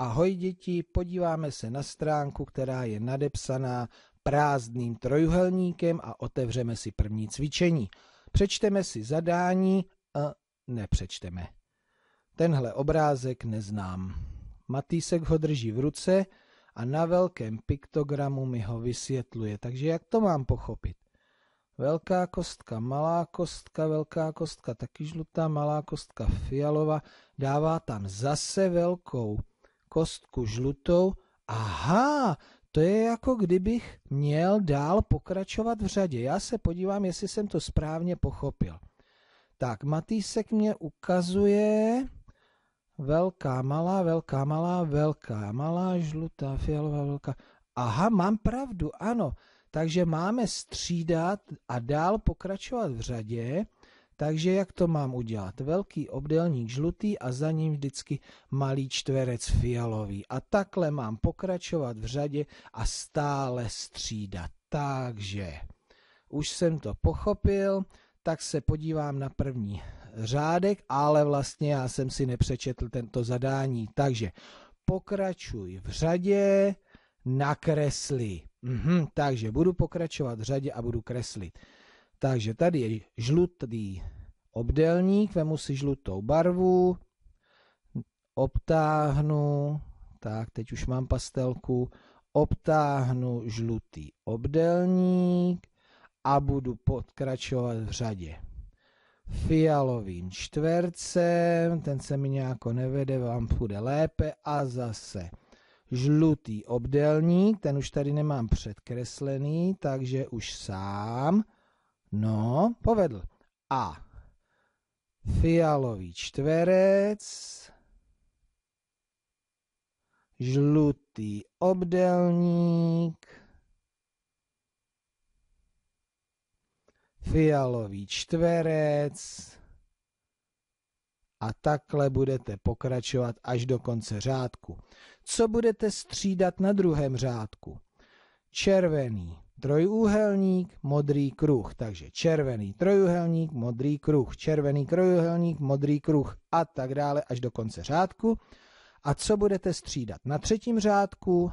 Ahoj děti, podíváme se na stránku, která je nadepsaná prázdným trojuhelníkem a otevřeme si první cvičení. Přečteme si zadání a nepřečteme. Tenhle obrázek neznám. Matýsek ho drží v ruce a na velkém piktogramu mi ho vysvětluje. Takže jak to mám pochopit? Velká kostka, malá kostka, velká kostka, taky žlutá, malá kostka, fialová. Dává tam zase velkou kostku žlutou. Aha, to je jako kdybych měl dál pokračovat v řadě. Já se podívám, jestli jsem to správně pochopil. Tak, Matýsek mě ukazuje velká, malá, velká, malá, velká, malá, žlutá, fialová, velká. Aha, mám pravdu, ano. Takže máme střídat a dál pokračovat v řadě. Takže jak to mám udělat? Velký obdelník žlutý a za ním vždycky malý čtverec fialový. A takhle mám pokračovat v řadě a stále střídat. Takže už jsem to pochopil, tak se podívám na první řádek, ale vlastně já jsem si nepřečetl tento zadání. Takže pokračuj v řadě, nakresli. Mhm, takže budu pokračovat v řadě a budu kreslit. Takže tady je žlutý obdelník, vemu si žlutou barvu, obtáhnu, tak teď už mám pastelku, obtáhnu žlutý obdelník a budu podkračovat v řadě. Fialovým čtvercem, ten se mi nějako nevede, vám bude lépe a zase žlutý obdelník, ten už tady nemám předkreslený, takže už sám No, povedl. A fialový čtverec, žlutý obdelník, fialový čtverec a takhle budete pokračovat až do konce řádku. Co budete střídat na druhém řádku? Červený trojúhelník, modrý kruh. Takže červený trojúhelník, modrý kruh, červený trojúhelník, modrý kruh a tak dále až do konce řádku. A co budete střídat? Na třetím řádku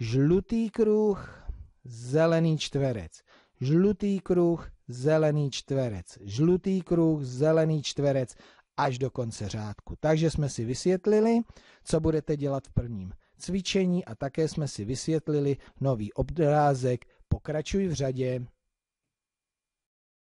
žlutý kruh, zelený čtverec. Žlutý kruh, zelený čtverec. Žlutý kruh, zelený čtverec až do konce řádku. Takže jsme si vysvětlili, co budete dělat v prvním cvičení a také jsme si vysvětlili nový obrázek Pokračuj v řadě.